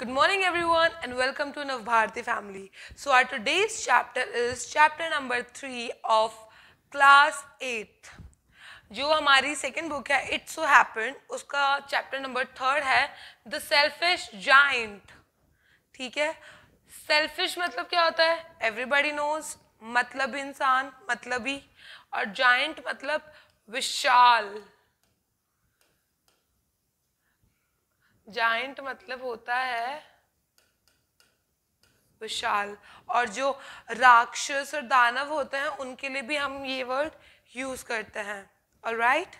Good morning everyone and welcome to Navbharti family. So our today's chapter is chapter number 3 of class 8. जो हमारी second book है it's so happen उसका chapter number third है the selfish giant ठीक है selfish मतलब क्या होता है एवरीबडी नोज मतलब इंसान मतलब ही और जाइंट मतलब विशाल जाइंट मतलब होता है विशाल और जो राक्षस और दानव होते हैं उनके लिए भी हम ये वर्ड यूज करते हैं all right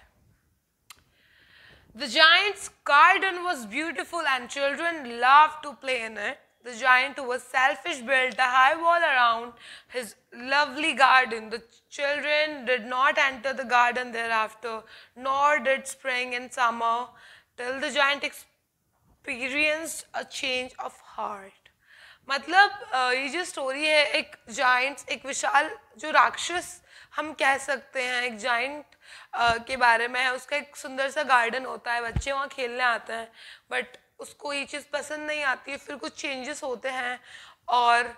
the giant's garden was beautiful and children love to play in it The giant, who was selfish, built a high wall around his lovely garden. The children did not enter the garden thereafter, nor did spring and summer, till the giant experienced experienced a change of heart मतलब ये जो story है एक Giants एक विशाल जो राक्षस हम कह सकते हैं एक जाइंट के बारे में है उसका एक सुंदर सा गार्डन होता है बच्चे वहाँ खेलने आते हैं बट उसको ये चीज़ पसंद नहीं आती है फिर कुछ चेंजेस होते हैं और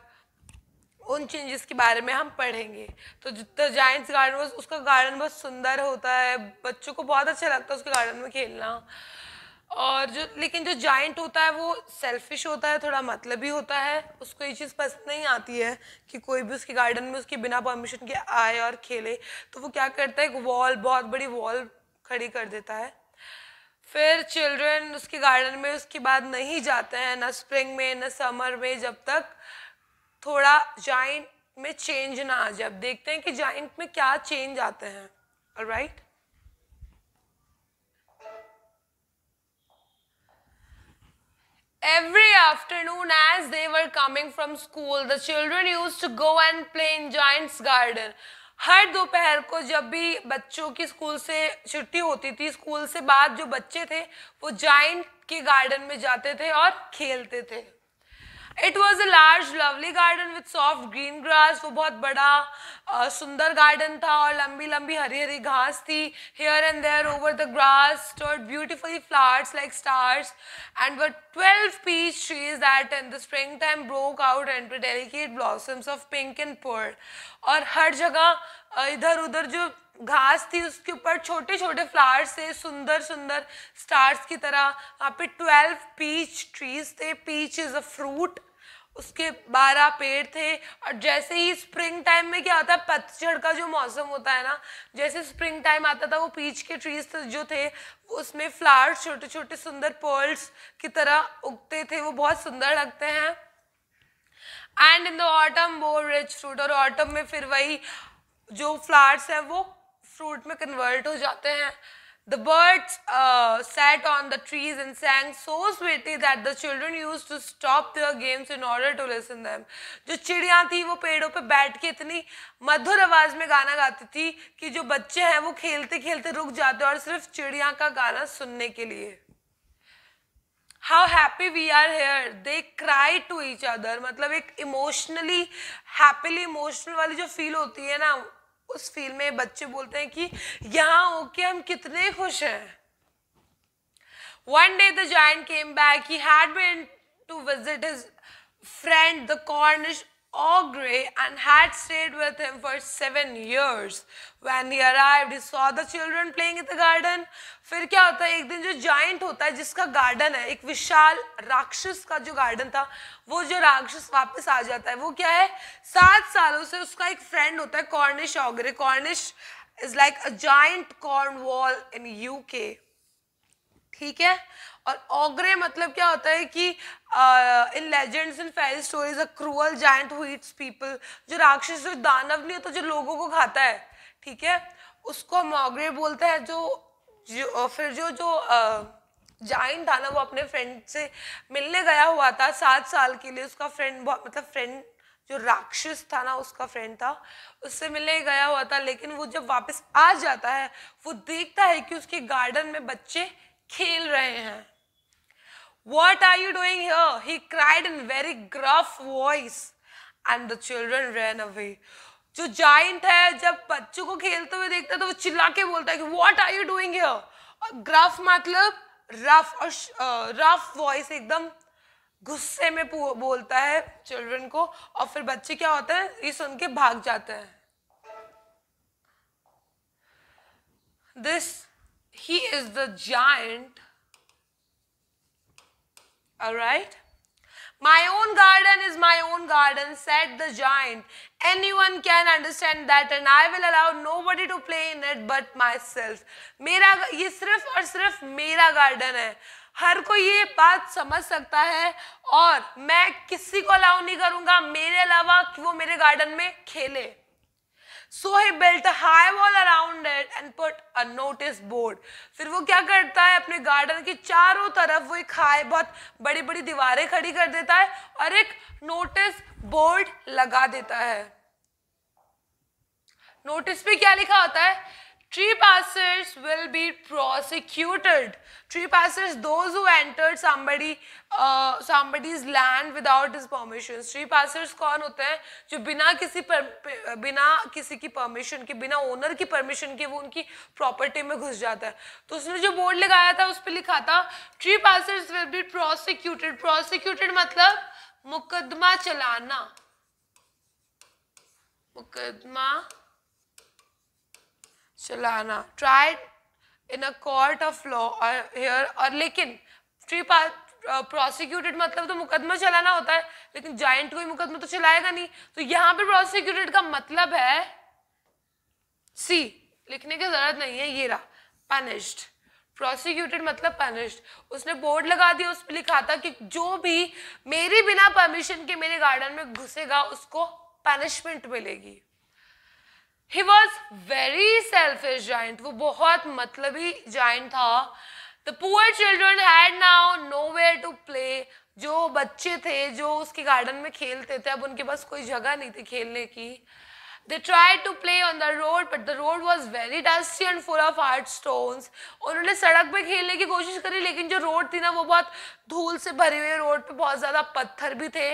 उन चेंजेस के बारे में हम पढ़ेंगे तो द जाइंट्स गार्डन उसका गार्डन बहुत सुंदर होता है बच्चों को बहुत अच्छा लगता है उसके गार्डन में खेलना और जो लेकिन जो जाइंट होता है वो सेल्फिश होता है थोड़ा मतलब ही होता है उसको ये चीज़ पसंद नहीं आती है कि कोई भी उसके गार्डन में उसके बिना परमिशन के आए और खेले तो वो क्या करता है एक वॉल बहुत बड़ी वॉल खड़ी कर देता है फिर चिल्ड्रन उसके गार्डन में उसके बाद नहीं जाते हैं ना स्प्रिंग में ना समर में जब तक थोड़ा जाइंट में चेंज ना आ जाए अब देखते हैं कि जाइंट में क्या चेंज आते हैं right Every afternoon as they were coming from school, the children used to go and play in giant's garden. हर दोपहर को जब भी बच्चों की स्कूल से छुट्टी होती थी स्कूल से बाद जो बच्चे थे वो जाइंट के गार्डन में जाते थे और खेलते थे it was a large lovely garden with soft green grass वो बहुत बड़ा सुंदर गार्डन था और लंबी लंबी हरी हरी घास थी here and there over the grass stood beautifully flowers like stars and were twelve peach trees that in the spring time broke out and delicate blossoms of pink and pearl और हर जगह इधर उधर जो घास थी उसके ऊपर छोटे छोटे फ्लावर्स थे सुंदर सुंदर स्टार्स की तरह वहाँ पे ट्वेल्व पीच ट्रीज थे पीच इज अ फ्रूट उसके बारह पेड़ थे और जैसे ही स्प्रिंग टाइम में क्या होता है पतझड़ का जो मौसम होता है ना जैसे स्प्रिंग टाइम आता था वो पीच के ट्रीज जो थे उसमें फ्लावर्स छोटे छोटे सुंदर पर्ल्स की तरह उगते थे वो बहुत सुंदर लगते हैं एंड इन द ऑटम वो रिच फ्रूट और ऑटम में फिर वही जो फ्लावर्स हैं वो फ्रूट में कन्वर्ट हो जाते हैं The birds uh, sat on the trees and sang so sweetly that the children used to stop their games in order to listen them. जो चिड़िया थी वो पेड़ों पे बैठ के इतनी मधुर आवाज में गाना गाती थी कि जो बच्चे हैं वो खेलते खेलते रुक जाते और सिर्फ चिड़िया का गाना सुनने के लिए how happy we are here they cry to each other मतलब एक इमोशनली हैप्पीली इमोशनल वाली जो फील होती है ना उस फील में बच्चे बोलते हैं कि यहां होके हम कितने खुश हैं one day the giant came back he had been to visit his friend the Cornish Ogre and had stayed with him for seven years. When he arrived, he saw the children playing in the garden. फिर क्या होता है एक दिन जो giant होता है जिसका गार्डन है एक विशाल राक्षस का जो गार्डन था वो जो राक्षस वापस आ जाता है वो क्या है सात सालों से उसका एक फ्रेंड होता है Cornish ogre Cornish is like a giant Cornwall in UK ठीक है और ऑग्रे मतलब क्या होता है कि in legends in fairy stories a cruel giant who eats people जो राक्षस जो दानव नहीं होता जो लोगों को खाता है ठीक है उसको हम ऑग्रे बोलते हैं जो, जो फिर जो जो जाइन था ना वो अपने फ्रेंड से मिलने गया हुआ था सात साल के लिए उसका फ्रेंड मतलब फ्रेंड जो राक्षस था ना उसका फ्रेंड था उससे मिलने गया हुआ था लेकिन वो जब वापस आ जाता है वो देखता है कि उसके गार्डन में बच्चे खेल रहे हैं What are you doing here? He cried in very gruff voice. And the children ran away. जो जाइंट है जब बच्चों को खेलते हुए देखता है तो वो चिल्ला के बोलता है कि what are you doing here और ग्रफ मतलब रफ और रफ वॉइस एकदम गुस्से में बोलता है चिल्ड्रन को और फिर बच्चे क्या होते हैं ये सुन के भाग जाते हैं this he is the giant all right My own garden is my own garden, said the giant. Anyone can understand that and I will allow nobody to play in it but myself. mera ye sirf aur sirf mera garden hai हर कोई ये बात समझ सकता है और मैं किसी को अलाउ नहीं करूंगा मेरे अलावा कि वो मेरे गार्डन में खेले so he built high wall around it and put a notice board फिर वो क्या करता है अपने गार्डन की चारों तरफ वो एक हाई बहुत बड़ी बड़ी दीवारें खड़ी कर देता है और एक नोटिस बोर्ड लगा देता है नोटिस पे क्या लिखा होता है Trespassers will be prosecuted. Trespassers, those who entered somebody uh, somebody's land without his permission. Trespassers कौन होते हैं जो बिना किसी पर, बिना किसी की परमिशन के बिना ओनर की परमिशन के वो उनकी प्रॉपर्टी में घुस जाता है तो उसने जो बोर्ड लगाया था उस पर लिखा था trespassers will be prosecuted prosecuted मतलब मुकदमा चलाना मुकदमा Shalana tried in a court of law or uh, here और लेकिन प्रोसिक्यूटेड uh, मतलब तो मुकदमा चलाना होता है लेकिन जॉइंट कोई मुकदमा तो चलाएगा नहीं तो यहाँ पे प्रोसिक्यूटेड का मतलब है सी लिखने की जरूरत नहीं है ये रहा पनिश्ड प्रोसिक्यूटेड मतलब पनिश्ड उसने बोर्ड लगा दिया उस पर लिखा था कि जो भी मेरी बिना परमिशन के मेरे गार्डन में घुसेगा उसको पनिशमेंट मिलेगी he was very selfish giant वो बहुत मतलबी जॉइंट था the poor children had now nowhere to play जो बच्चे थे जो उसके गार्डन में खेलते थे अब उनके पास कोई जगह नहीं थी खेलने की they try to play on the road but the road was very dusty and full of hard stones उन्होंने सड़क पर खेलने की कोशिश करी लेकिन जो रोड थी ना वो बहुत धूल से भरे हुए रोड पर बहुत ज़्यादा पत्थर भी थे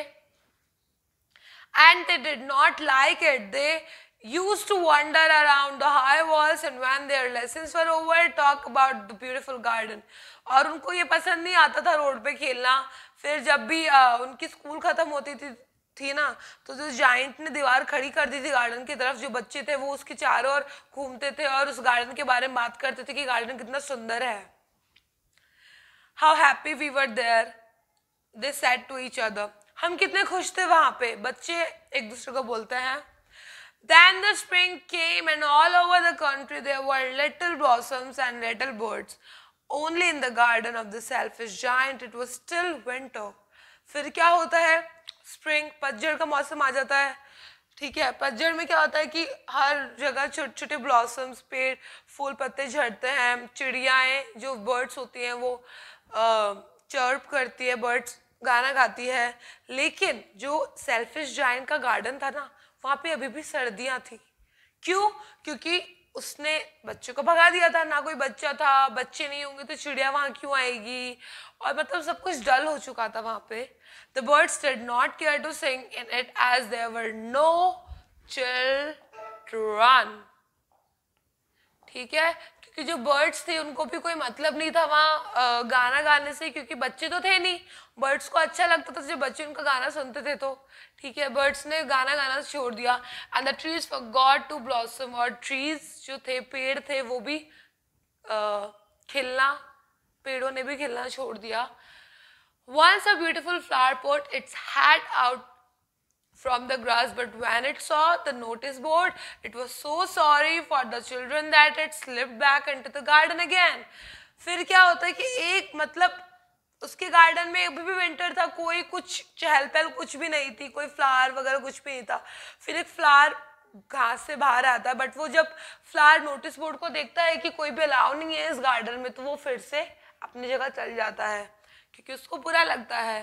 and they did not like it they used to wander around the high walls and when their lessons were over talk about the beautiful garden और उनको ये पसंद नहीं आता था रोड पे खेलना फिर जब भी आ, उनकी स्कूल ख़त्म होती थी थी ना तो जो जाइंट ने दीवार खड़ी कर दी थी गार्डन की तरफ जो बच्चे थे वो उसके चारों ओर घूमते थे और उस गार्डन के बारे में बात करते थे कि गार्डन कितना सुंदर है how happy we were there they said to each other हम कितने खुश थे वहाँ पे बच्चे एक दूसरे को बोलते हैं Then the spring came and all over the country there were little blossoms and little birds. Only in the garden of the selfish giant it was still winter. फिर क्या होता है स्प्रिंग पतझड़ का मौसम आ जाता है ठीक है पतझड़ में क्या होता है कि हर जगह छोटे छोटे ब्लॉसम्स पेड़ फूल पत्ते झड़ते हैं चिड़ियाएं जो बर्ड्स होती हैं वो चर्प करती है बर्ड्स गाना गाती है लेकिन जो सेल्फिश जाइन का गार्डन था ना वहाँ पे अभी भी सर्दियाँ थी क्यों क्योंकि उसने बच्चे को भगा दिया था ना कोई बच्चा था बच्चे नहीं होंगे तो चिड़िया वहाँ क्यों आएगी और मतलब सब कुछ डल हो चुका था वहाँ पे the birds did not care to sing in it as there were no children ठीक है कि जो बर्ड्स थे उनको भी कोई मतलब नहीं था वहाँ गाना गाने से क्योंकि बच्चे तो थे नहीं बर्ड्स को अच्छा लगता था जब बच्चे उनका गाना सुनते थे तो ठीक है बर्ड्स ने गाना गाना छोड़ दिया and the trees forgot to blossom और ट्रीज जो थे पेड़ थे वो भी uh, खिलना पेड़ों ने भी खिलना छोड़ दिया once a beautiful flower pot its head out from the grass but when it saw the notice board it was so sorry for the children that it slipped back into the garden again फिर क्या होता है कि एक मतलब उसके garden में अभी भी विंटर था कोई कुछ चहल पहल कुछ भी नहीं थी कोई फ्लावर वगैरह कुछ भी नहीं था फिर एक फ्लावर घास से बाहर आता है बट वो जब फ्लावर नोटिस बोर्ड को देखता है कि कोई भी अलाव नहीं है इस गार्डन में तो वो फिर से अपनी जगह चल जाता है क्योंकि उसको बुरा लगता है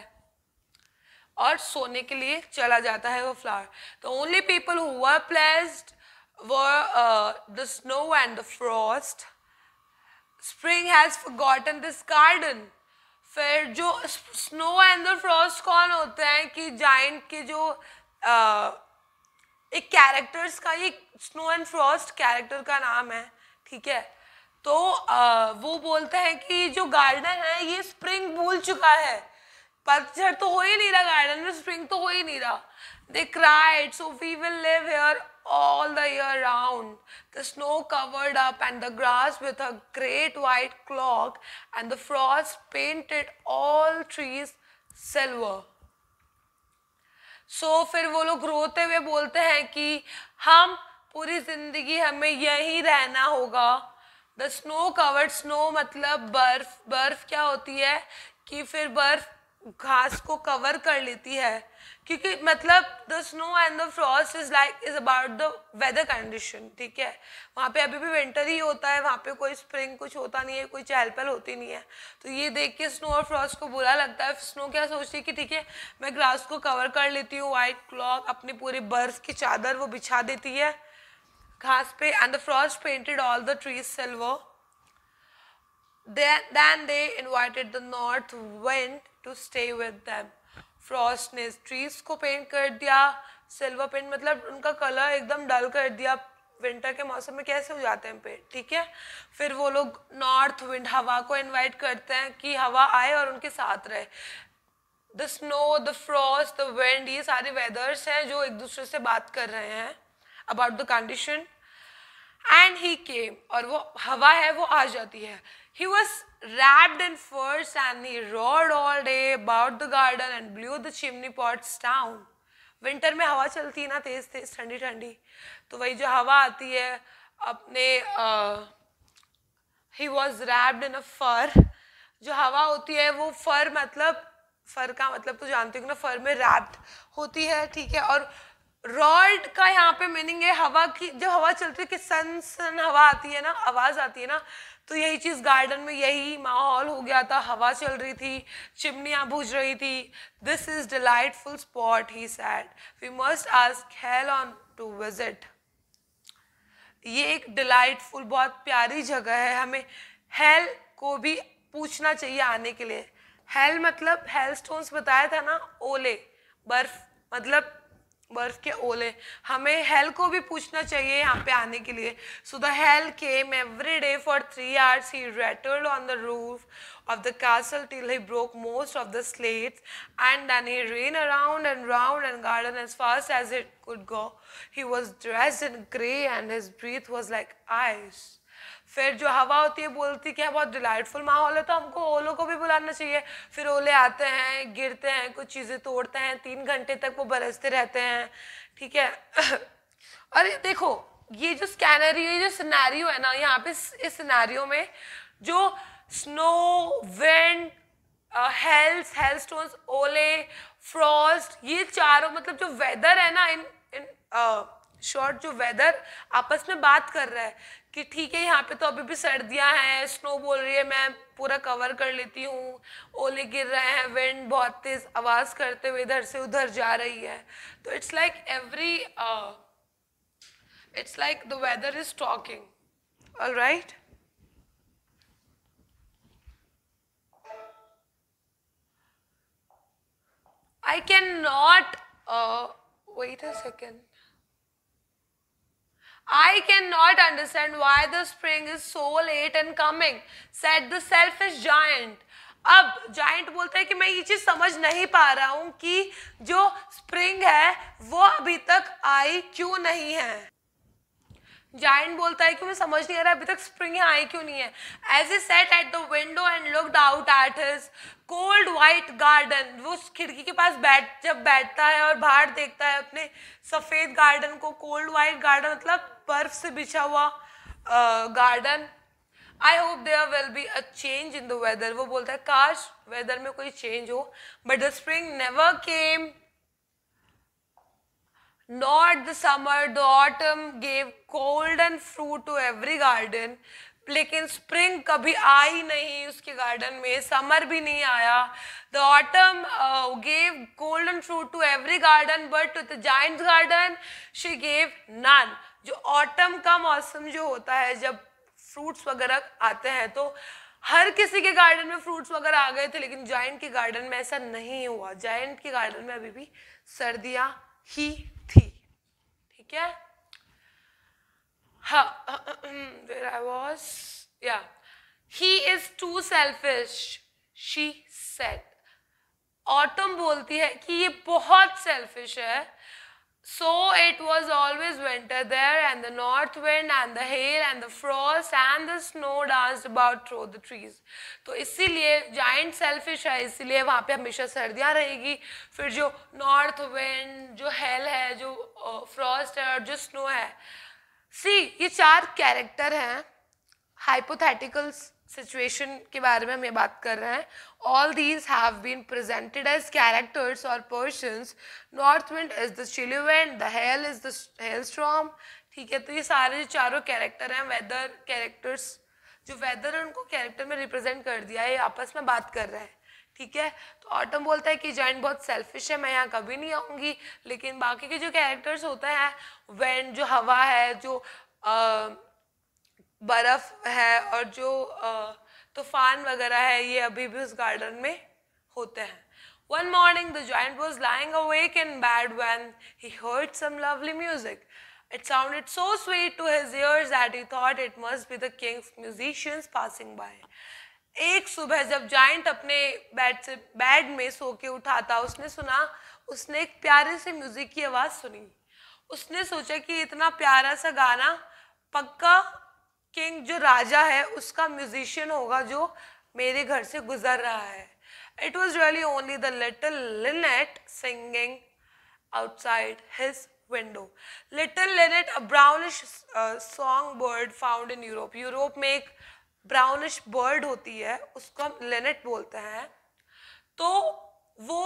और सोने के लिए चला जाता है वो flower the only people who are pleased were the snow and the frost spring has forgotten this garden फिर जो स्नो एंड द फ्रॉस्ट कौन होते हैं कि जाइंट के जो uh, एक कैरेक्टर्स का ये स्नो एंड फ्रॉस्ट कैरेक्टर का नाम है ठीक है तो uh, वो बोलते हैं कि जो गार्डन है ये स्प्रिंग भूल चुका है पतझड़ तो हो ही नहीं रहा गार्डन में स्प्रिंग तो हो ही नहीं रहा they cried so we will live here all the year round the snow covered up and the grass with a great white cloak and the frost painted all trees silver so फिर वो लोग रोते हुए बोलते हैं कि हम पूरी ज़िंदगी हमें यही रहना होगा द स्नो कवर्ड स्नो मतलब बर्फ बर्फ क्या होती है कि फिर बर्फ घास को कवर कर लेती है क्योंकि मतलब the snow and the frost is like is about the weather condition ठीक है वहाँ पे अभी भी विंटर ही होता है वहाँ पे कोई स्प्रिंग कुछ होता नहीं है कोई चहल पहल होती नहीं है तो ये देख के स्नो और फ्रॉस्ट को बुरा लगता है स्नो क्या सोचती है कि ठीक है मैं ग्रास को कवर कर लेती हूँ वाइट क्लॉक अपनी पूरी बर्फ की चादर वो बिछा देती है घास पे and the frost painted all the trees silver Then, then they invited the north wind to stay with them. frost ने ट्रीज को पेंट कर दिया सिल्वर पेंट मतलब उनका कलर एकदम डल कर दिया विंटर के मौसम में कैसे हो जाते हैं पेड़ ठीक है फिर वो लोग नॉर्थ विंड हवा को इनवाइट करते हैं कि हवा आए और उनके साथ रहे the snow the frost the wind ये सारे वेदर्स हैं जो एक दूसरे से बात कर रहे हैं about the condition and he came और वो हवा है वो आ जाती है He was wrapped in furs and he roared all day about the garden and blew the chimney pots down. Winter में हवा चलती है ना तेज तेज ठंडी ठंडी तो वही जो हवा आती है अपने ही वॉज रैप्ड इन अ फर जो हवा होती है वो फर मतलब फर का मतलब तो जानते हो ना फर में रैप्ड होती है ठीक है और रॉड का यहाँ पे मीनिंग है हवा की जब हवा चलती है कि सन सन हवा आती है ना आवाज़ आती है ना तो यही चीज़ गार्डन में यही माहौल हो गया था हवा चल रही थी चिमनियाँ बुझ रही थी this is delightful spot he said we must ask hail on to visit ये एक डिलाइटफुल बहुत प्यारी जगह है हमें हेल को भी पूछना चाहिए आने के लिए हेल मतलब हेल स्टोन्स बताया था ना ओले बर्फ मतलब बर्फ के ओले हमें हेल को भी पूछना चाहिए यहाँ पे आने के लिए so the hail came every day for three hours he rattled on the roof of the castle till he broke most of the slate and then he ran around and round and garden as fast as it could go he was dress in grey and his breath was like ice फिर जो हवा होती है बोलती कि बहुत delightful माहौल है तो हमको ओलो को भी बुलाना चाहिए फिर ओले आते हैं गिरते हैं कुछ चीज़ें तोड़ते हैं तीन घंटे तक वो बरसते रहते हैं ठीक है और देखो ये जो स्कैनरी ये जो सिनेरियो है ना यहाँ पे इस सिनेरियो में जो snow wind hails hail stones ओले फ्रॉस्ट ये चारों मतलब जो वेदर है ना इन इन शॉर्ट uh, जो वेदर आपस में बात कर रहा है कि ठीक है यहाँ पे तो अभी भी सर्दियाँ हैं स्नो बोल रही है मैं पूरा कवर कर लेती हूँ ओले गिर रहे हैं विंड बहुत तेज़ आवाज़ करते हुए इधर से उधर जा रही है तो it's like every it's like the weather is talking all right I can not wait a second I cannot understand why the spring is so late and coming, said the selfish giant. अब giant बोलता है कि मैं ये चीज समझ नहीं पा रहा हूं कि जो स्प्रिंग है वो अभी तक आई क्यों नहीं है जाइंट बोलता है कि मैं समझ नहीं आ रहा अभी तक स्प्रिंग आई क्यों नहीं है as he sat at the window and looked out at his cold white garden वो उस खिड़की के पास बैठ जब बैठता है और बाहर देखता है अपने सफ़ेद गार्डन को कोल्ड वाइट गार्डन मतलब बर्फ से बिछा हुआ garden I hope there will be a change in the weather वो बोलता है काश वेदर में कोई चेंज हो but the spring never came Not the summer, the autumn gave cold and fruit to every garden. लेकिन स्प्रिंग कभी आई नहीं उसके गार्डन में समर भी नहीं आया the autumn gave golden fruit to every garden but to the giant garden she gave none जो ऑटम का मौसम जो होता है जब फ्रूट्स वगैरह आते हैं तो हर किसी के गार्डन में फ्रूट्स वगैरह आ गए थे लेकिन जाइंट के गार्डन में ऐसा नहीं हुआ जाइंट के गार्डन में अभी भी सर्दियाँ ही क्या हाँ आई वॉज या he is too selfish she said autumn बोलती है कि ये बहुत सेल्फिश है So it was always winter there, and the north wind, and the hail, and the frost, and the snow danced about through the trees. to isliye giant selfish hai isliye wahan pe hamesha sardiyan rahegi fir jo north wind jo hail hai jo frost hai aur jo snow hai see ye char character hain hypotheticals situation के बारे में हम ये बात कर रहे हैं all these have been presented as characters और person north wind is the chilly wind the hail is the storm ठीक है तो ये सारे चारों कैरेक्टर हैं वेदर कैरेक्टर्स जो वेदर है उनको कैरेक्टर में रिप्रेजेंट कर दिया है आपस में बात कर रहे हैं ठीक है तो ऑटम बोलता है कि जॉइन बहुत सेल्फिश है मैं यहाँ कभी नहीं आऊँगी लेकिन बाकी के जो कैरेक्टर्स होते हैं वैन जो हवा है जो आ, बर्फ है और जो तूफान वगैरह है ये अभी भी उस गार्डन में होते हैं one morning the giant was lying awake can bed when he heard some lovely music it sound it so sweet to his ears that he thought it must be the king's musicians passing by एक सुबह जब joint अपने bed से bed में सो के उठा था उसने सुना उसने एक प्यारे से म्यूजिक की आवाज़ सुनी उसने सोचा कि इतना प्यारा सा गाना पक्का किंग जो राजा है उसका म्यूजिशियन होगा जो मेरे घर से गुजर रहा है it was really only the little linnet singing outside his window little linnet a brownish song bird found in Europe Europe में एक ब्राउनिश बर्ड होती है उसको हम लिनेट बोलते हैं तो वो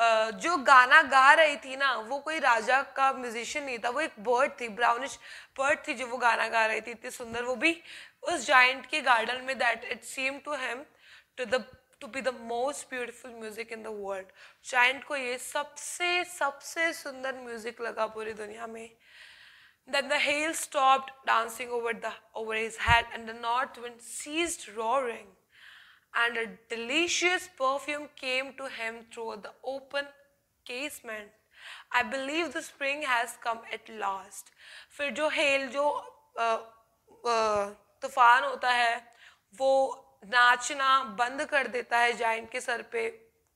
जो गाना गा रही थी ना वो कोई राजा का म्यूजिशियन नहीं था वो एक बर्ड थी ब्राउनिश बर्ड थी जो वो गाना गा रही थी इतनी सुंदर वो भी उस जाइंट के गार्डन में that it seem to him to the to be the most beautiful music in the world giant को ये सबसे सबसे सुंदर म्यूजिक लगा पूरी दुनिया में Then the hail stopped dancing over, the, over his head and the north wind ceased roaring. and a delicious perfume came to him through the open casement. I believe the spring has come at last. फिर जो hello जो तूफान होता है वो नाचना बंद कर देता है जाइंट के सर पे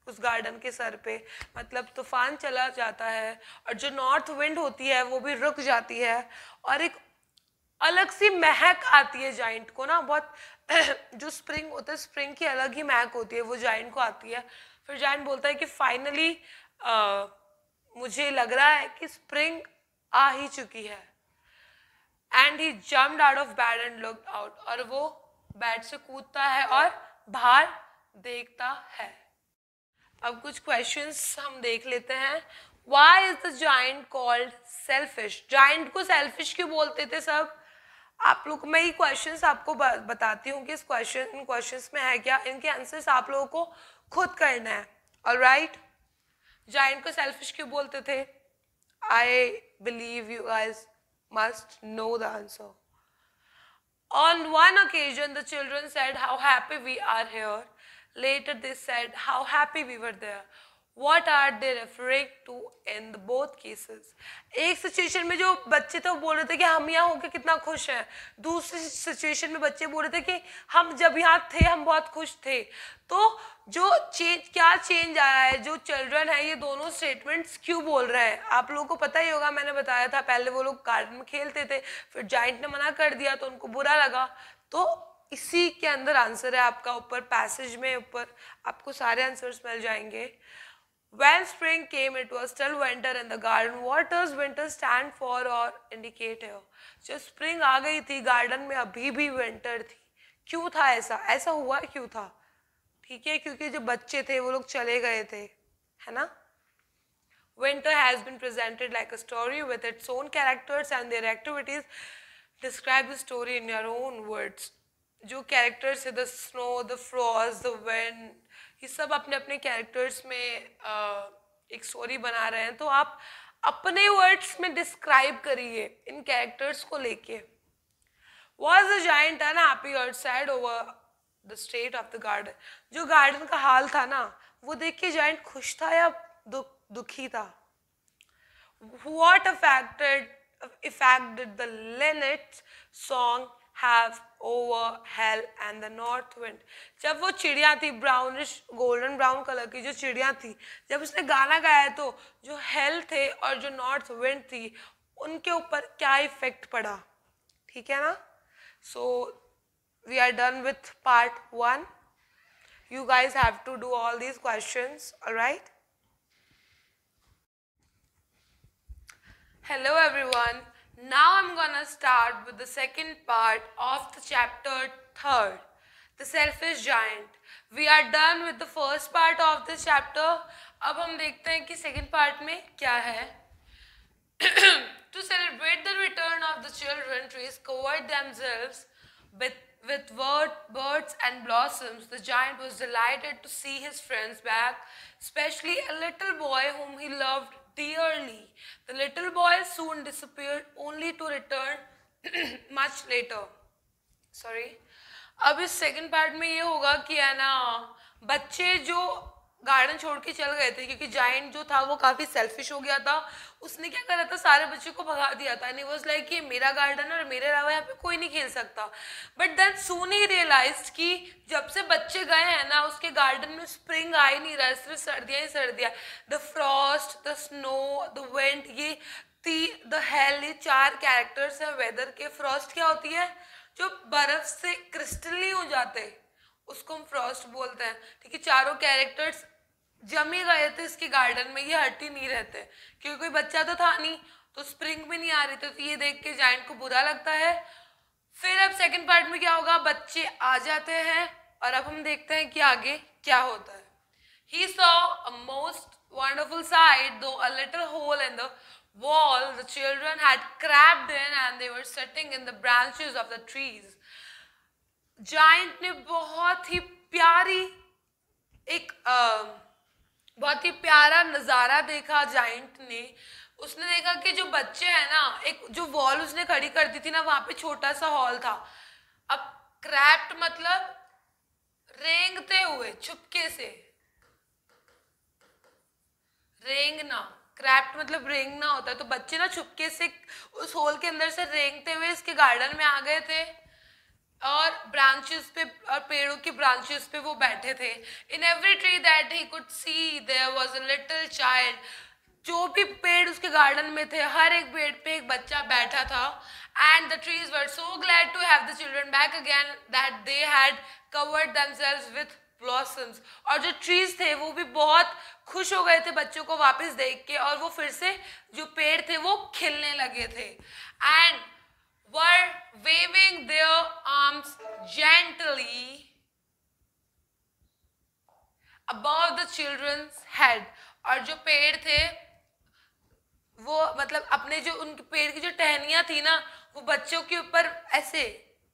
उस गार्डन के सर पे मतलब तूफान चला जाता है और जो नॉर्थ विंड होती है वो भी रुक जाती है और एक अलग सी महक आती है जाइंट को ना बहुत जो स्प्रिंग होता है स्प्रिंग की अलग ही महक होती है वो जाइंट को आती है फिर जाइंट बोलता है कि फाइनली मुझे लग रहा है कि स्प्रिंग आ ही चुकी है and he jump out of bed and look out और वो बैड से कूदता है और बाहर देखता है अब कुछ क्वेश्चंस हम देख लेते हैं why is the giant called selfish giant को सेल्फिश क्यों बोलते थे सब आप लोग मैं ये क्वेश्चन आपको बताती हूँ कि इस क्वेश्चन इन क्वेश्चन में है क्या इनके आंसर्स आप लोगों को खुद करना है और राइट जॉइंट को सेल्फिश क्यों बोलते थे आई बिलीव यू आज must know the answer on one occasion the children said how happy we are here later this said how happy we were there what are they referring to in both cases एक situation में जो बच्चे थे वो तो बोल रहे थे कि हम यहाँ होकर कितना खुश हैं दूसरी सिचुएशन में बच्चे बोल रहे थे कि हम जब यहाँ थे हम बहुत खुश थे तो जो चेंज क्या चेंज आया है जो चिल्ड्रन है ये दोनों स्टेटमेंट्स क्यों बोल रहे हैं आप लोगों को पता ही होगा मैंने बताया था पहले वो लोग गार्डन में खेलते थे फिर जॉइंट ने मना कर दिया तो उनको बुरा लगा तो इसी के अंदर आंसर है आपका ऊपर पैसेज में ऊपर आपको सारे आंसर्स मिल जाएंगे When spring came, it was still winter in the garden. What does winter stand for or indicate here? So spring आ गई थी garden में अभी भी winter थी क्यों था ऐसा ऐसा हुआ क्यों था ठीक है क्योंकि जो बच्चे थे वो लोग चले गए थे है ना Winter has been presented like a story with its own characters and their activities. Describe the story in your own words. जो characters है the snow, the frost, the wind, ये सब अपने अपने कैरेक्टर्स में uh, एक स्टोरी बना रहे हैं तो आप अपने वर्ड्स में डिस्क्राइब करिए इन कैरेक्टर्स को लेके वॉज अ जॉइंट है ना happy side over the state of the garden जो गार्डन का हाल था ना वो देख के जाइंट खुश था या दुख दुखी था what affected effect the linnet song have over hail and the north wind जब वो चिड़िया थी ब्राउनिश गोल्डन ब्राउन कलर की जो चिड़िया थी जब उसने गाना गाया तो जो हेल थे और जो नॉर्थ विंड थी उनके ऊपर क्या इफेक्ट पड़ा ठीक है ना so we are done with part one you guys have to do all these question right hello everyone Now I'm gonna start with the second part of the chapter third, the selfish giant. We are done with the first part of this chapter. अब हम देखते हैं कि second part में क्या To celebrate the return of the children, trees covered themselves with with word, birds and blossoms the giant was delighted to see his friends back especially a little boy whom he loved dearly. The little boy soon disappeared only to return much later. Sorry. अब इस second part में ये होगा कि है ना बच्चे जो गार्डन छोड़ के चल गए थे क्योंकि जाइंट जो था वो काफ़ी सेल्फिश हो गया था उसने क्या करा था सारे बच्चों को भगा दिया था एंड वॉज लाइक ये मेरा गार्डन और मेरे अलावा यहाँ पे कोई नहीं खेल सकता but then soon he realise कि जब से बच्चे गए हैं ना उसके गार्डन में स्प्रिंग आ ही नहीं रहा है सिर्फ सर्दियाँ ही सर्दियाँ the frost the snow the wind ये ती द हेल ये चार कैरेक्टर्स हैं वेदर के फ्रॉस्ट क्या होती है जो बर्फ से क्रिस्टल नहीं हो जाते उसको हम फ्रॉस्ट बोलते हैं ठीक है चारों कैरेक्टर्स जम ही गए थे इसके गार्डन में ये हट ही नहीं रहते क्योंकि कोई बच्चा तो था नहीं तो स्प्रिंग में नहीं आ रही थी तो ये देख के जाइंट को बुरा लगता है फिर अब सेकंड पार्ट में क्या होगा बच्चे आ जाते हैं और अब हम देखते हैं कि आगे क्या होता है he saw most wonderful sight through a little hole in the wall the children had crept in and they were sitting in the branches of the trees giant ने बहुत ही प्यारी एक uh, बहुत ही प्यारा नज़ारा देखा जाइंट ने उसने देखा कि जो बच्चे हैं ना एक जो वॉल उसने खड़ी कर दी थी ना वहाँ पे छोटा सा हॉल था अब क्रैप्ट मतलब रेंगते हुए छुपके से रेंगना क्रैप्ट मतलब रेंगना होता है तो बच्चे ना छुपके से उस होल के अंदर से रेंगते हुए इसके गार्डन में आ गए थे और ब्रांचेस पे और पेड़ों के ब्रांचेस पे वो बैठे थे in every tree that he could see there was a little child जो भी पेड़ उसके गार्डन में थे हर एक पेड़ पे एक बच्चा बैठा था and the trees were so glad to have the children back again that they had covered themselves with blossoms और जो ट्रीज थे वो भी बहुत खुश हो गए थे बच्चों को वापस देख के और वो फिर से जो पेड़ थे वो खिलने लगे थे and were waving their arms gently above the children's head और जो पेड़ थे वो मतलब अपने जो उनके पेड़ की जो टहनियाँ थी ना वो बच्चों के ऊपर ऐसे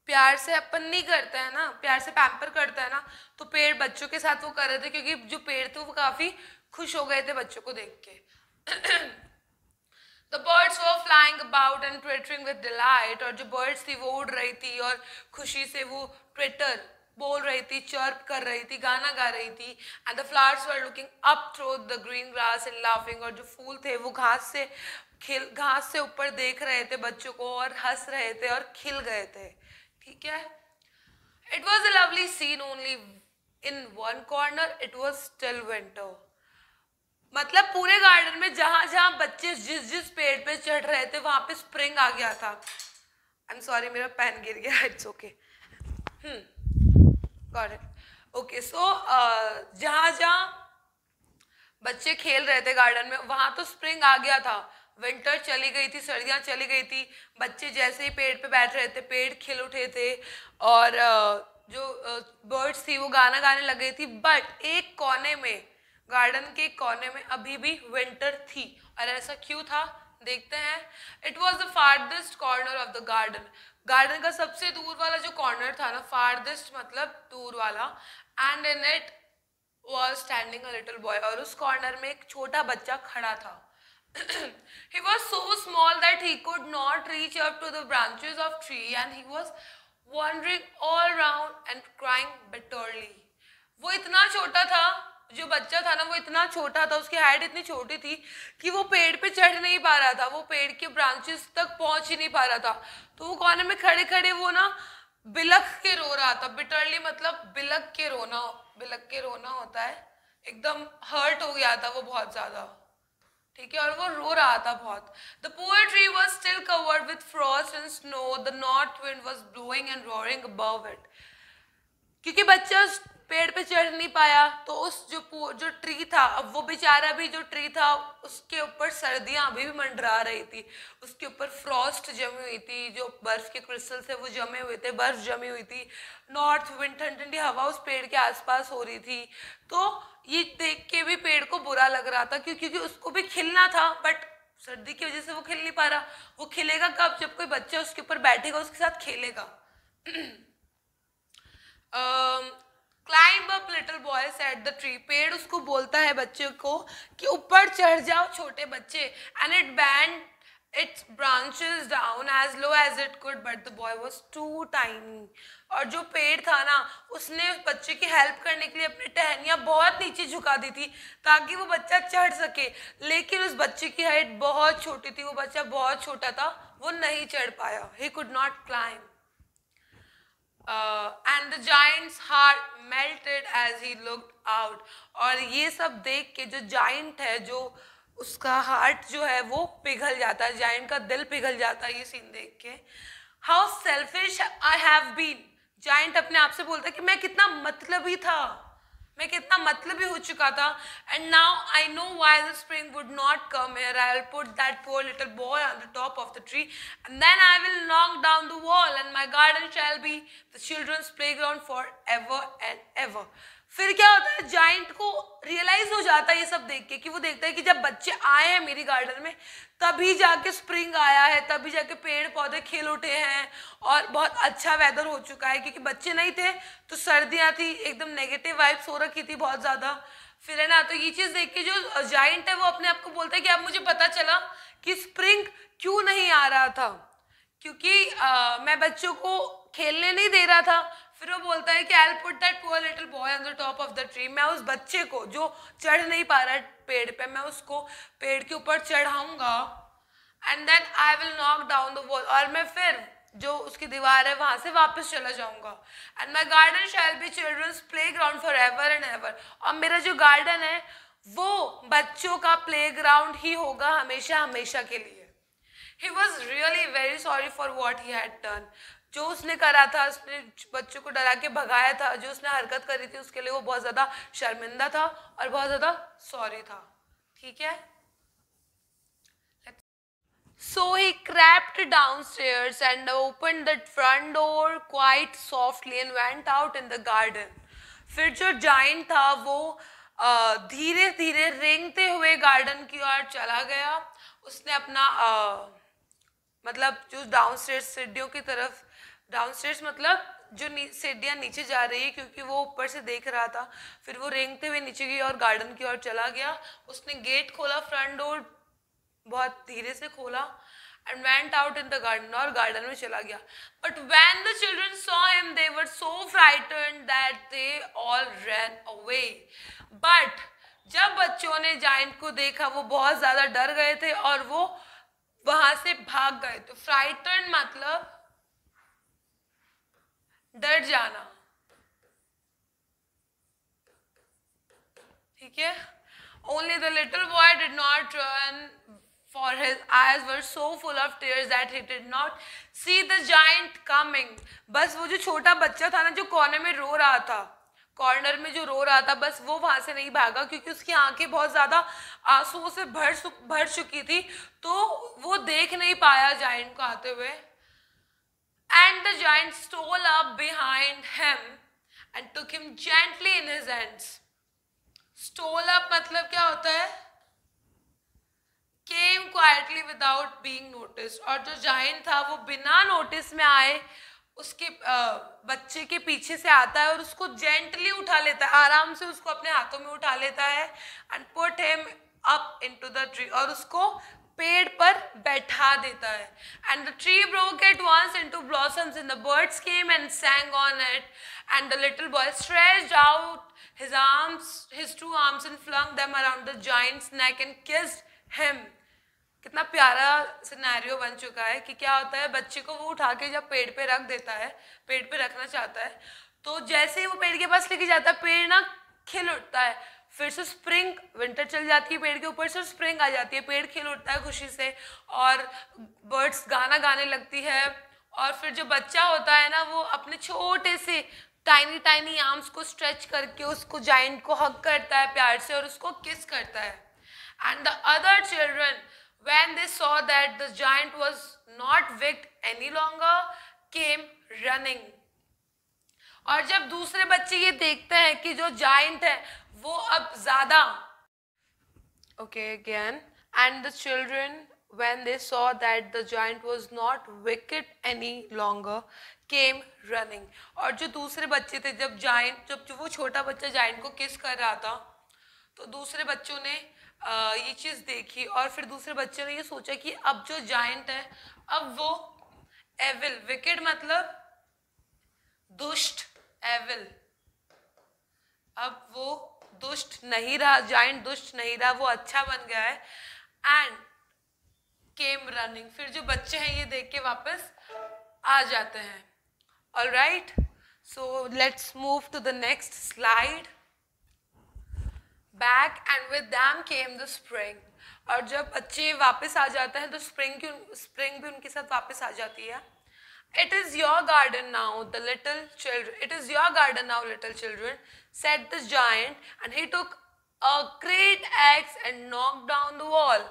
प्यार से अपन नहीं करते हैं ना प्यार से पैम्पर करता है ना तो पेड़ बच्चों के साथ वो कर रहे थे क्योंकि जो पेड़ थे वो काफ़ी खुश हो गए थे बच्चों को देख के the birds were flying about and twittering with delight और जो बर्ड्स थी वो उड़ रही थी और खुशी से वो ट्विटर बोल रही थी चर्प कर रही थी गाना गा रही थी and the flowers were looking up through the green grass and laughing और जो फूल थे वो घास से खिल घास से ऊपर देख रहे थे बच्चों को और हंस रहे थे और खिल गए थे ठीक है it was a lovely scene only in one corner it was still winter मतलब पूरे गार्डन में जहां जहां बच्चे जिस जिस पेड़ पे चढ़ रहे थे वहां पे स्प्रिंग आ गया था आई एम सॉरी मेरा पेन गिर गया इट्स ओके ओके सो जहां जहां बच्चे खेल रहे थे गार्डन में वहां तो स्प्रिंग आ गया था विंटर चली गई थी सर्दियां चली गई थी बच्चे जैसे ही पेड़ पे बैठ रहे थे पेड़ खिल उठे थे और uh, जो बर्ड्स uh, थी वो गाना गाने लग गई थी बट एक कोने में गार्डन के कोने में अभी भी विंटर थी और ऐसा क्यों था देखते हैं it was the farthest corner of the garden garden का सबसे दूर वाला जो कॉर्नर था ना फार्देस्ट मतलब दूर वाला and in it was standing a little boy और उस कॉर्नर में एक छोटा बच्चा खड़ा था he was so small that he could not reach up to the branches of tree and he was wandering all around and crying bitterly वो इतना छोटा था जो बच्चा था ना वो इतना छोटा था उसकी हाइट इतनी छोटी थी कि वो पेड़ पे चढ़ नहीं पा रहा था वो पेड़ के ब्रांचेस तक पहुंच ही नहीं पा रहा था तो वो कोने में खड़े खड़े वो ना बिलख के रो रहा था बिटरली मतलब बिलख के रोना बिलख के रोना होता है एकदम हर्ट हो गया था वो बहुत ज़्यादा ठीक है और वो रो रहा था बहुत the poor tree was still covered with frost and snow the north wind was blowing and roaring above it क्योंकि बच्चा पेड़ पे चढ़ नहीं पाया तो उस जो जो ट्री था अब वो बेचारा भी जो ट्री था उसके ऊपर सर्दियां अभी भी मंडरा रही थी उसके ऊपर फ्रॉस्ट जमी हुई थी जो बर्फ़ के क्रिस्टल थे वो जमे हुए थे बर्फ़ जमी हुई थी नॉर्थ विंड ठंडी ठंडी हवा उस पेड़ के आसपास हो रही थी तो ये देख के भी पेड़ को बुरा लग रहा था क्योंकि उसको भी खिलना था बट सर्दी की वजह से वो खिल नहीं पा रहा वो खिलेगा कब जब कोई बच्चा उसके ऊपर बैठेगा उसके साथ खेलेगा climb up little boy said the tree पेड़ उसको बोलता है बच्चे को कि ऊपर चढ़ जाओ छोटे बच्चे and it bent its branches down as low as it could but the boy was too tiny और जो पेड़ था ना उसने उस बच्चे की हेल्प करने के लिए अपनी टहनियाँ बहुत नीचे झुका दी थी ताकि वो बच्चा चढ़ सके लेकिन उस बच्चे की हाइट बहुत छोटी थी वो बच्चा बहुत छोटा था वो नहीं चढ़ पाया he could not climb uh, and the giant's heart melted as he looked out और ये सब देख के जो giant है जो उसका heart जो है वो पिघल जाता है giant का दिल पिघल जाता है ये scene देख के how selfish I have been giant अपने आप से बोलता है कि मैं कितना मतलब ही था मैं कितना मतलब ही हो चुका था and now I know why the spring would not come here I will put that poor little boy on the top of the tree and then I will knock down the wall and my garden shall be the children's playground for ever and ever फिर क्या होता है giant को realise हो जाता है ये सब देख के कि वो देखता है कि जब बच्चे आए हैं मेरी गार्डन में तभी जाके स्प्रिंग आया है तभी जाके पेड़ पौधे खिल उठे हैं और बहुत अच्छा वेदर हो चुका है क्योंकि बच्चे नहीं थे तो सर्दियाँ थी एकदम नेगेटिव वाइब्स हो रखी थी बहुत ज़्यादा फिर है ना तो ये चीज़ देख के जो जाइंट है वो अपने आप को बोलता है कि अब मुझे पता चला कि स्प्रिंग क्यों नहीं आ रहा था क्योंकि आ, मैं बच्चों को खेलने नहीं दे रहा था फिर वो बोलता है कि I put that poor little boy on the top of the tree मैं उस बच्चे को जो चढ़ नहीं पा रहा पेड़ पे मैं उसको पेड़ के ऊपर चढ़ाऊंगा and then I will knock down the wall और मैं फिर जो उसकी दीवार है वहाँ से वापस चला जाऊंगा and my garden shall be children's playground for ever and ever और मेरा जो गार्डन है वो बच्चों का प्ले ग्राउंड ही होगा हमेशा हमेशा के लिए he was really very sorry for what he had done जो उसने करा था उसने बच्चों को डरा के भगाया था जो उसने हरकत करी थी उसके लिए वो बहुत ज़्यादा शर्मिंदा था और बहुत ज़्यादा सॉरी था ठीक है he crept down downstairs and open the front door quite softly and went out in the garden फिर जो जाइन था वो धीरे धीरे रेंगते हुए गार्डन की ओर चला गया उसने अपना आ, मतलब जो डाउन स्टेयर सीढ़ियों की तरफ डाउनस्टेयर्स मतलब जो नी, नीचे जा रही है क्योंकि वो ऊपर से देख रहा था फिर वो रेंगते हुए नीचे की और गार्डन की ओर चला गया उसने गेट खोला फ्रंट डोर बहुत धीरे से खोला and went out in the garden और गार्डन में चला गया but when the children saw him they were so frightened that they all ran away but जब बच्चों ने जाइंट को देखा वो बहुत ज़्यादा डर गए थे और वो वहाँ से भाग गए तो फ्राइटन मतलब डर जाना ठीक है only the little boy did not run for his eyes were so full of tears that he did not see the giant coming बस वो जो छोटा बच्चा था ना जो कॉर्नर में रो रहा था कॉर्नर में जो रो रहा था बस वो वहां से नहीं भागा क्योंकि उसकी आंखें बहुत ज्यादा आंसुओं से भर भर चुकी थी तो वो देख नहीं पाया जाइंट को आते हुए And the giant stole up behind him and took him gently in his hands. Stole up matlab kya hota hai came quietly without being noticed aur jo giant tha wo bina notice mein aaye उसके बच्चे के पीछे से आता है और उसको gently उठा लेता है आराम से उसको अपने हाथों में उठा लेता है and put him up into the tree और उसको पेड़ पर बैठा देता है and the tree broke at once into blossoms in the birds came and sang on it and the little boy stretched out his arms his two arms and flung them around the giant's neck and kissed him कितना प्यारा scenario बन चुका है कि क्या होता है बच्चे को वो उठा के जब पेड़ पे रख देता है पेड़ पे रखना चाहता है तो जैसे ही वो पेड़ के पास लेके जाता है पेड़ ना खिल उठता है फिर से स्प्रिंग विंटर चल जाती है पेड़ के ऊपर से स्प्रिंग आ जाती है पेड़ खिल उठता है खुशी से और बर्ड्स गाना गाने लगती है और फिर जो बच्चा होता है ना वो अपने छोटे से टाइनी टाइनी आर्म्स को स्ट्रेच करके उसको जाइंट को हक करता है प्यार से और उसको किस करता है and the other children when they saw that the giant was not wicked any longer came running और जब दूसरे बच्चे ये देखते हैं कि जो जाइंट है वो अब ज़्यादा okay again and the children when they saw that the giant was not wicked any longer came running और जो दूसरे बच्चे थे जब जॉइंट जब जो वो छोटा बच्चा जॉइंट को किस कर रहा था तो दूसरे बच्चों ने ये चीज़ देखी और फिर दूसरे बच्चों ने ये सोचा कि अब जो जॉइंट है अब वो एविल विकेट मतलब दुष्ट एविल अब वो दुष्ट नहीं रहा जाइंट दुष्ट नहीं रहा वो अच्छा बन गया है एंड केम रनिंग फिर जो बच्चे हैं ये देख के वापस आ जाते हैं all right so let's move to the next slide back and with them came the spring और जब बच्चे वापस आ जाते हैं तो स्प्रिंग की स्प्रिंग भी उनके साथ वापस आ जाती है It is your garden now, the little children. It is your garden now, little children, said the giant, and he took a great axe and knocked down the wall.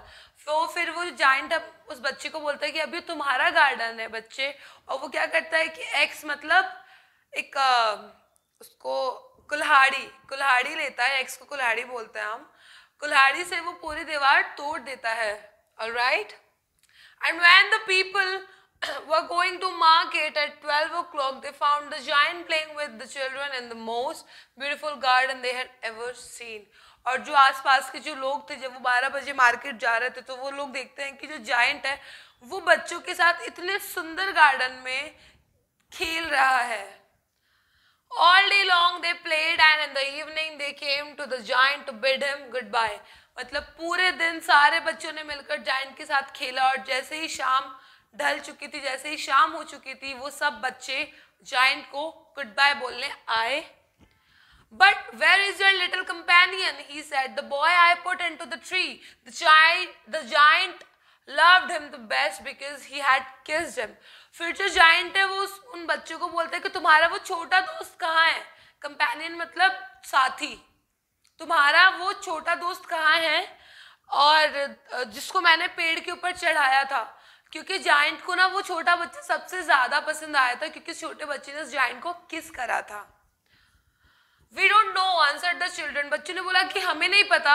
तो फिर वो जाइंट अब उस बच्चे को बोलता है कि अभी तुम्हारा गार्डन है बच्चे और वो क्या करता है कि एक्स मतलब एक उसको कुल्हाड़ी कुल्हाड़ी लेता है एक्स को कुल्हाड़ी बोलते हैं हम कुल्हाड़ी से वो पूरी दीवार तोड़ देता है all right and when the people were going to market at 12 o'clock, they found the giant playing with the children in the most beautiful garden they had ever seen. और जो आसपास के जो लोग थे जब वो 12 बजे मार्केट जा रहे थे तो वो लोग देखते हैं कि जो जाइंट है वो बच्चों के साथ इतने सुंदर गार्डन में खेल रहा है all day long they played and in the evening they came to the giant to bid him goodbye मतलब पूरे दिन सारे बच्चों ने मिलकर जाइंट के साथ खेला और जैसे ही शाम ढल चुकी थी जैसे ही शाम हो चुकी थी वो सब बच्चे जाइंट को गुड बाय बोलने आए But where is your little companion? He said, The boy I put into the tree. The giant, the giant loved him the best because he had kissed him. फिर जो giant है वो उस उन बच्चों को बोलते हैं कि तुम्हारा वो छोटा दोस्त कहाँ है कंपेनियन मतलब साथी तुम्हारा वो छोटा दोस्त कहाँ है और जिसको मैंने पेड़ के ऊपर चढ़ाया था क्योंकि जाइंट को ना वो छोटा बच्चा सबसे ज्यादा पसंद आया था क्योंकि छोटे बच्चे ने उस जाइंट को किस करा था we don't know answer the children बच्चों ने बोला कि हमें नहीं पता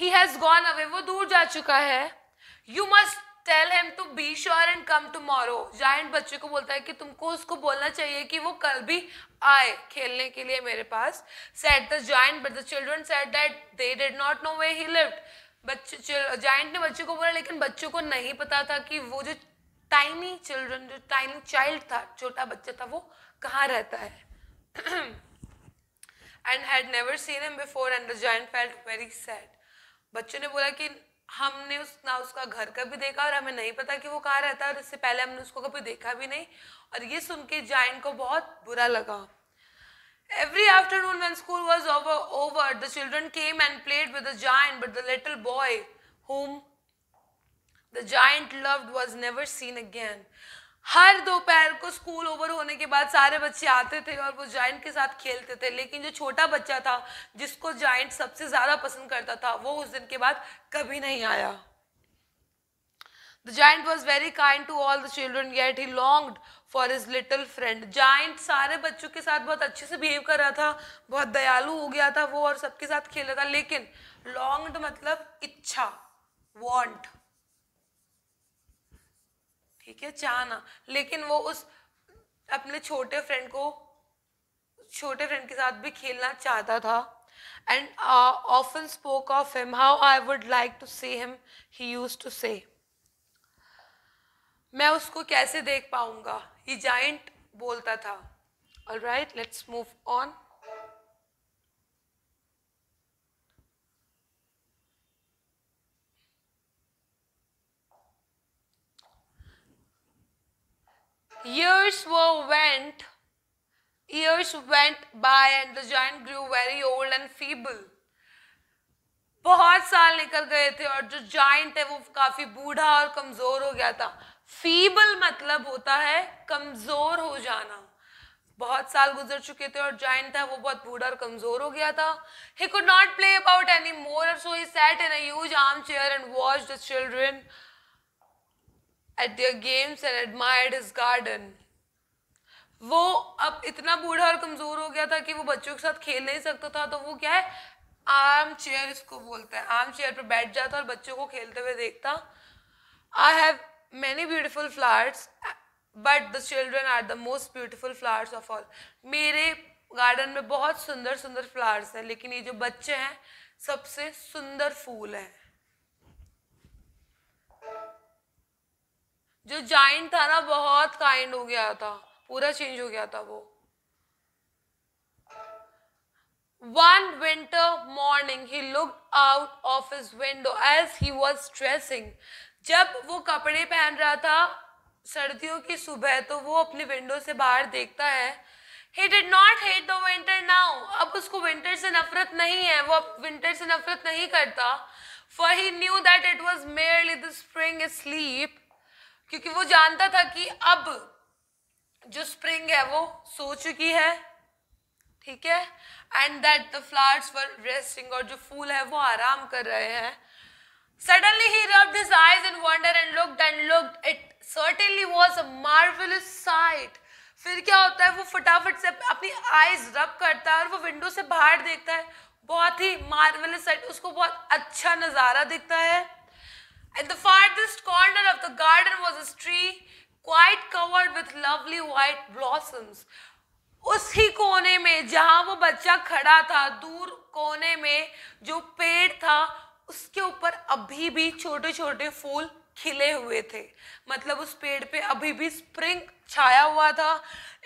ही हैज गॉन अवे वो दूर जा चुका है you must tell him to be sure and come tomorrow giant बच्चे को बोलता है कि तुमको उसको बोलना चाहिए कि वो कल भी आए खेलने के लिए मेरे पास said the giant but the children said that they did not know where he lived बच्चे जाइंट ने बच्चों को बोला लेकिन बच्चों को नहीं पता था कि वो जो टाइनी चिल्ड्रन जो टाइनी चाइल्ड था छोटा बच्चा था वो कहाँ रहता है and had never seen him before and the giant felt very sad बच्चों ने बोला कि हमने उस ना उसका घर कभी देखा और हमें नहीं पता कि वो कहाँ रहता है और इससे पहले हमने उसको कभी देखा भी नहीं और ये सुन के जाइंट को बहुत बुरा लगा Every afternoon when school was over, over, the children came and played with the giant, but the little boy, whom the giant loved, was never seen again. हर दोपहर को स्कूल ओवर होने के बाद सारे बच्चे आते थे और वो जाइंट के साथ खेलते थे लेकिन जो छोटा बच्चा था जिसको जाइंट सबसे ज़्यादा पसंद करता था वो उस दिन के बाद कभी नहीं आया The giant was very kind to all the children, yet he longed for his little friend. Giant सारे बच्चों के साथ बहुत अच्छे से बिहेव कर रहा था बहुत दयालु हो गया था वो और सबके साथ खेल रहा था लेकिन लॉन्ग्ड मतलब इच्छा want. ठीक है चाहना लेकिन वो उस अपने छोटे फ्रेंड को छोटे फ्रेंड के साथ भी खेलना चाहता था and often spoke of him how I would like to see him he used to say मैं उसको कैसे देख पाऊंगा ये जाइंट बोलता था all right let's move on Years were went, years went by and the giant grew very old and feeble. बहुत साल निकल गए थे और जो जाइंट है वो काफी बूढ़ा और कमजोर हो गया था फीबल मतलब होता है कमजोर हो जाना बहुत साल गुजर चुके थे और जॉइंट था वो बहुत बूढ़ा और कमजोर हो गया था he could not play about any more so he sat in huge armchair and watch the children at their games and admired his garden वो अब इतना बूढ़ा और कमजोर हो गया था कि वो बच्चों के साथ खेल नहीं सकता था तो वो क्या है आर्म चेयर इसको बोलते हैं आर्म चेयर पर बैठ जाता और बच्चों को खेलते हुए देखता I have many beautiful flowers but the children are the most beautiful flowers of all मेरे गार्डन में बहुत सुंदर सुंदर फ्लावर्स हैं लेकिन ये जो बच्चे हैं सबसे सुंदर फूल हैं जो जाइंट था ना बहुत काइंड हो गया था पूरा चेंज हो गया था वो one winter morning he look out of his window as he was dressing जब वो कपड़े पहन रहा था सर्दियों की सुबह तो वो अपने विंडो से बाहर देखता है he did not hate the winter now अब उसको विंटर से नफरत नहीं है वो अब विंटर से नफरत नहीं करता for he knew that it was merely the spring sleep क्योंकि वो जानता था कि अब जो स्प्रिंग है वो सो चुकी है ठीक है and that the flowers were resting और जो फूल है वो आराम कर रहे हैं Suddenly he rubbed his eyes in wonder and looked and looked. It certainly was a marvelous sight. फिर क्या होता है वो फटाफट से अपनी आईज रब करता है और वो विंडो से बाहर देखता है बहुत ही मार्वल साइट उसको बहुत अच्छा नज़ारा दिखता है at the farthest corner of the garden was a tree quite covered with lovely white blossoms उसी कोने में जहाँ वो बच्चा खड़ा था दूर कोने में जो पेड़ था उसके ऊपर अभी भी छोटे छोटे फूल खिले हुए थे मतलब उस पेड़ पे अभी भी स्प्रिंग छाया हुआ था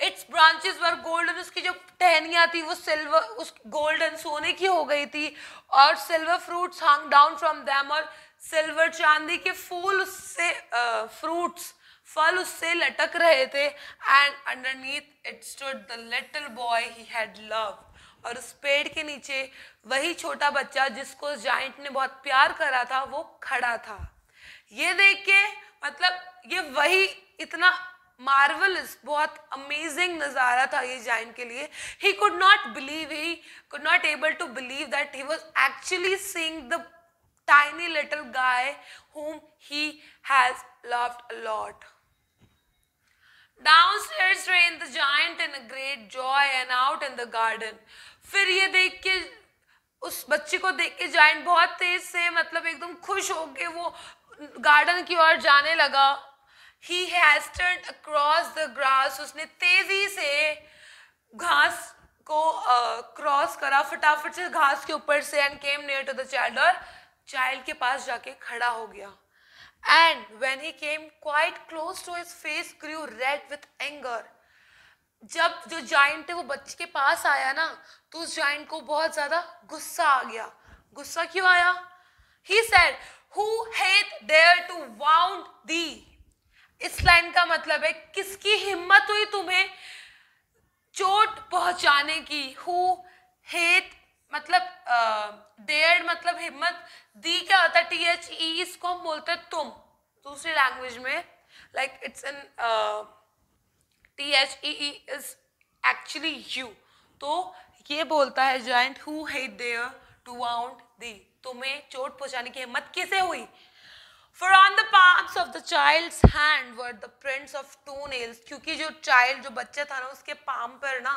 इट्स ब्रांचेस वर गोल्डन उसकी जो टहनियाँ थी वो सिल्वर उस गोल्डन सोने की हो गई थी और silver fruits hung down from them और सिल्वर चांदी के फूल उससे फ्रूट्स फल उससे लटक रहे थे and underneath it stood the little boy he had love और उस पेड़ के नीचे वही छोटा बच्चा जिसको जाइंट ने बहुत प्यार करा था वो खड़ा था ये देख के मतलब ये वही इतना मार्वलस बहुत अमेजिंग नज़ारा था ये जाइन के लिए he could not believe he could not able to believe that he was actually seeing the tiny little guy whom he has loved a lot downstairs ran the giant in a great joy and out in the garden फिर ये देख के उस बच्चे को देख के giant बहुत तेज से मतलब एकदम खुश हो के वो गार्डन की ओर जाने लगा he has across the grass उसने तेजी से घास को क्रॉस uh, करा फटाफट से घास के ऊपर से and came near to the child और चाइल्ड के पास जाके खड़ा हो गया and when he came quite close to his face grew red with anger जब जो जाइंट है वो बच्चे के पास आया ना तो उस जाइंट को बहुत ज्यादा गुस्सा आ गया गुस्सा क्यों आया he said who hath dare to wound thee इस लाइन का मतलब है किसकी हिम्मत हुई तुम्हें चोट पहुंचाने की हु हेट मतलब डेयर uh, मतलब हिम्मत दी क्या होता है टी एच ई इसको हम बोलते हैं तुम दूसरी लैंग्वेज में like it's an T H E E is actually you तो ये बोलता है giant who hath dare to wound thee तुम्हें चोट पहुंचाने की हिम्मत किसे हुई for on the parts of the child's hand were the prints of two nails क्योंकि जो चाइल्ड जो बच्चा था ना उसके पाम पर ना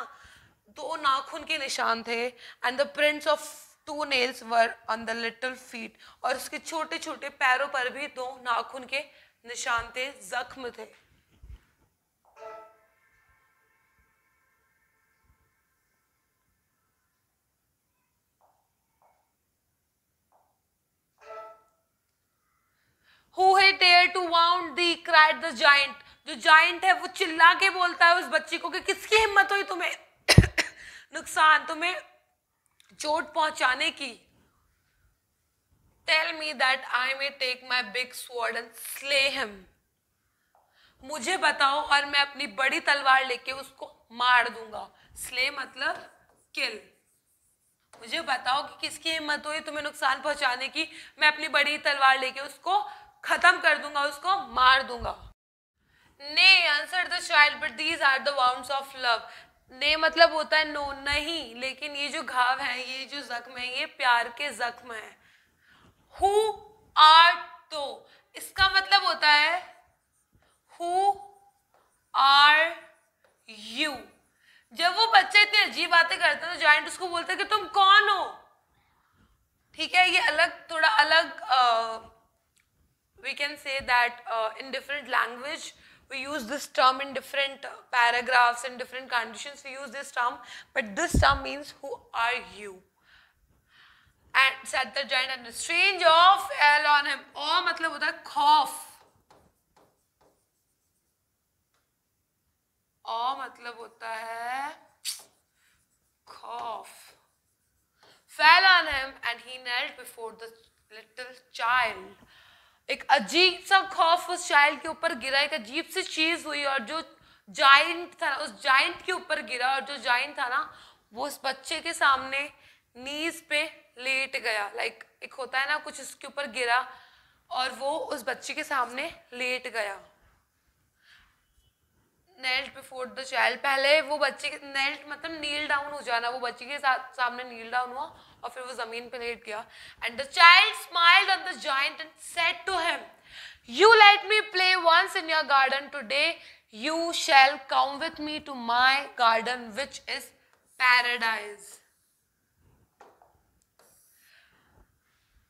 दो नाखून के निशान थे and the prints of two nails were on the little feet और उसके छोटे छोटे पैरों पर भी दो नाखून के निशान थे जख्म थे Who had dared to wound cried the giant. जो जाइंट है वो चिल्ला के बोलता है उस बच्ची को कि किसकी हिम्मत हुई तुम्हें नुकसान तुम्हें चोट पहुंचाने की tell me that I may take my big sword and slay him मुझे बताओ और मैं अपनी बड़ी तलवार लेके उसको मार दूंगा स्ले मतलब किल मुझे बताओ कि किसकी हिम्मत हुई तुम्हें नुकसान पहुंचाने की मैं अपनी बड़ी तलवार लेके उसको खत्म कर दूंगा उसको मार दूंगा नहीं answer the child but these are the wounds of love ने मतलब होता है नो नहीं लेकिन ये जो घाव है ये जो जख्म है ये प्यार के जख्म है हु आर तो इसका मतलब होता है हु आर यू जब वो बच्चे इतनी अजीब बातें करते हैं तो जॉइंट उसको बोलते हैं कि तुम कौन हो ठीक है ये अलग थोड़ा अलग we can say that in different language We use this term in different uh, paragraphs and different conditions. We use this term, but this term means who are you? And said the giant and strange of fell on him. Oh, मतलब होता है खौफ और मतलब होता है fell on him and he knelt before the little child एक अजीब सा खौफ उस चाइल्ड के ऊपर गिरा एक अजीब सी चीज़ हुई और जो जाइंट था उस जाइंट के ऊपर गिरा और जो जाइंट था ना वो उस बच्चे के सामने नीज पे लेट गया लाइक एक होता है ना कुछ उसके ऊपर गिरा और वो उस बच्चे के सामने लेट गया नेल्ट बिफोर द चाइल्ड पहले वो बच्चे के नेल्ट मतलब नील डाउन हो जाना वो बच्चे के साथ सामने नील डाउन हुआ और फिर वो जमीन पे लेट गया and the child smiled on the giant and said to him you let me play once in your garden today you shall come with me to my garden which is paradise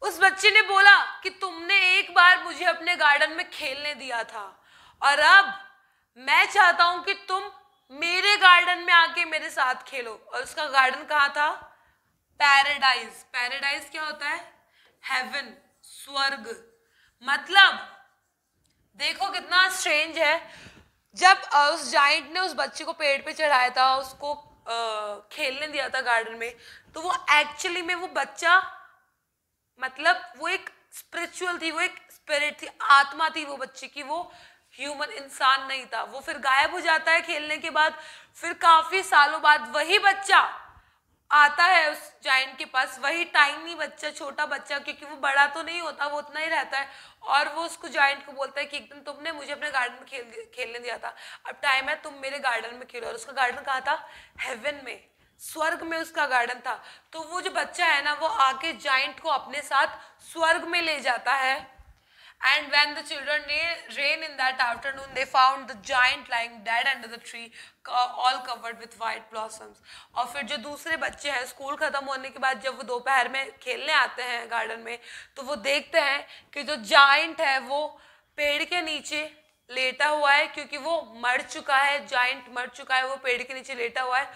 उस बच्चे ने बोला कि तुमने एक बार मुझे अपने garden में खेलने दिया था और अब मैं चाहता हूं कि तुम मेरे गार्डन में आके मेरे साथ खेलो और उसका गार्डन कहाँ था पैराडाइज पैराडाइज क्या होता है हेवन स्वर्ग मतलब देखो कितना स्ट्रेंज है जब उस जाइंट ने उस बच्चे को पेड़ पे चढ़ाया था उसको खेलने दिया था गार्डन में तो वो एक्चुअली में वो बच्चा मतलब वो एक स्पिरिचुअल थी वो एक स्पिरिट थी आत्मा थी वो बच्चे की वो ह्यूमन इंसान नहीं था वो फिर गायब हो जाता है खेलने के बाद फिर काफी सालों बाद वही बच्चा आता है उस जाइंट के पास वही टाइनी बच्चा छोटा बच्चा क्योंकि वो बड़ा तो नहीं होता वो उतना ही रहता है और वो उसको जाइंट को बोलता है कि एकदम तुमने मुझे अपने गार्डन में खेल खेलने दिया था अब टाइम है तुम मेरे गार्डन में खेलो और उसका गार्डन कहाँ था हेवन में स्वर्ग में उसका गार्डन था तो वो जो बच्चा है ना वो आके जाइंट को अपने साथ स्वर्ग में ले जाता है And when the children ran in that afternoon, they found the giant lying dead under the tree, all covered with white blossoms. और फिर जो दूसरे बच्चे हैं स्कूल ख़त्म होने के बाद जब वो दोपहर में खेलने आते हैं गार्डन में तो वो देखते हैं कि जो जाइंट है वो पेड़ के नीचे लेटा हुआ है क्योंकि वो मर चुका है जाइंट मर चुका है वो पेड़ के नीचे लेटा हुआ है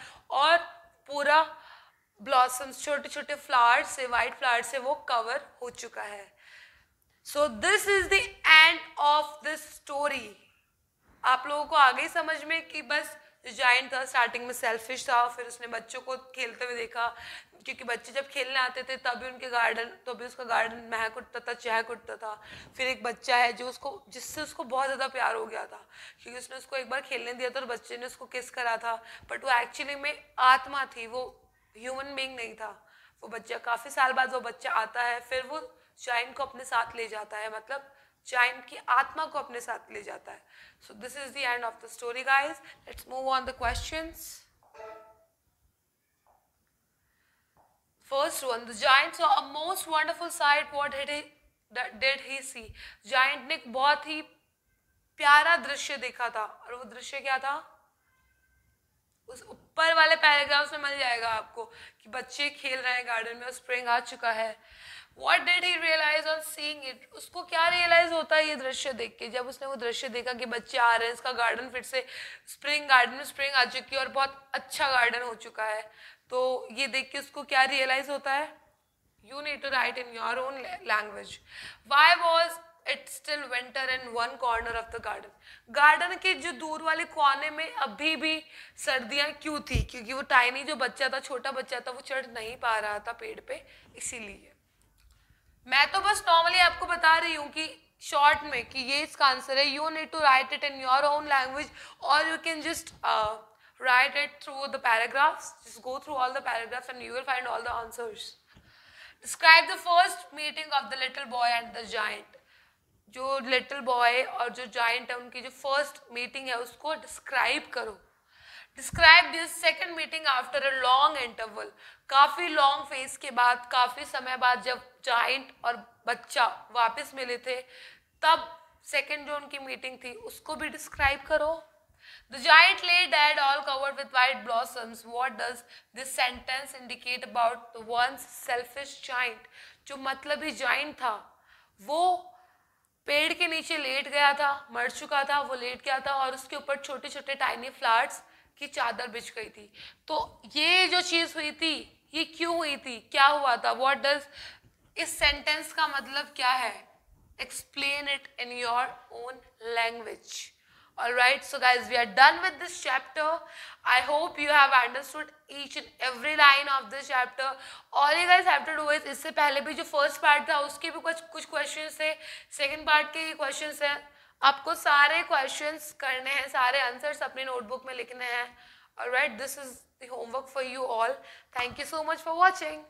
और पूरा ब्लॉसम्स छोटे छोटे फ्लावर्स से वाइट फ्लावर्स से वो कवर हो चुका है so this is the end of this story आप लोगों को आगे समझ में कि बस जॉइंट था स्टार्टिंग में सेल्फिश था फिर उसने बच्चों को खेलते हुए देखा क्योंकि बच्चे जब खेलने आते थे तभी उनके गार्डन तभी उसका गार्डन महक उठता था चहक उठता था फिर एक बच्चा है जो उसको जिससे उसको बहुत ज़्यादा प्यार हो गया था क्योंकि उसने उसको एक बार खेलने दिया था और बच्चे ने उसको किस करा था बट वो एक्चुअली में आत्मा थी वो ह्यूमन बींग नहीं था वो बच्चा काफ़ी साल बाद वो बच्चा आता है फिर वो चाइन को अपने साथ ले जाता है मतलब चाइन की आत्मा को अपने साथ ले जाता है so this is the end of the story guys let's move on the questions First one, the giant saw a most wonderful sight. What did he, did he see? Giant ने बहुत ही प्यारा दृश्य देखा था और वो दृश्य क्या था उस ऊपर वाले पैराग्राफ में मिल जाएगा आपको कि बच्चे खेल रहे हैं गार्डन में और स्प्रिंग आ चुका है what did he realise on seeing it उसको क्या रियलाइज होता है ये दृश्य देख के जब उसने वो दृश्य देखा कि बच्चे आ रहे हैं इसका गार्डन फिर से स्प्रिंग गार्डन में स्प्रिंग आ चुकी है और बहुत अच्छा गार्डन हो चुका है तो ये देख के उसको क्या रियलाइज होता है you need to write in your own language why was it still winter in one corner of the garden garden के जो दूर वाले कोने में अभी भी सर्दियाँ क्यों थी क्योंकि वो टाइनी जो बच्चा था छोटा बच्चा था वो चढ़ नहीं पा रहा था पेड़ पे इसीलिए मैं तो बस नॉर्मली आपको बता रही हूँ कि शॉर्ट में कि ये इसका आंसर है you need to write it in your own language और you can just write it through the paragraphs just go through all the paragraphs and you will find all the answers describe the first meeting of the little boy and the giant जो little boy और जो giant है उनकी जो first meeting है उसको describe करो describe this second meeting after a long interval काफ़ी लॉन्ग फेज के बाद काफ़ी समय बाद जब जाइंट और बच्चा वापस मिले थे तब सेकेंड जो उनकी मीटिंग थी उसको भी डिस्क्राइब करो the giant lay dead all covered with white blossoms What does this sentence indicate about the once selfish जो मतलब ही जॉइंट था वो पेड़ के नीचे लेट गया था मर चुका था वो लेट गया था और उसके ऊपर छोटे छोटे टाइनी फ्लावर्स की चादर बिछ गई थी तो ये जो चीज हुई थी ये क्यों हुई थी क्या हुआ था वॉट डज इस सेंटेंस का मतलब क्या है explain it in your own language all right so guys we are done with this chapter I hope you have understood each and every line of this chapter all you guys chapter इससे पहले भी जो first part था उसके भी कुछ कुछ question थे सेकेंड पार्ट के क्वेश्चन हैं आपको सारे क्वेश्चंस करने हैं सारे आंसर्स अपने नोटबुक में लिखने हैं और write this is the homework for you all thank you so much for watching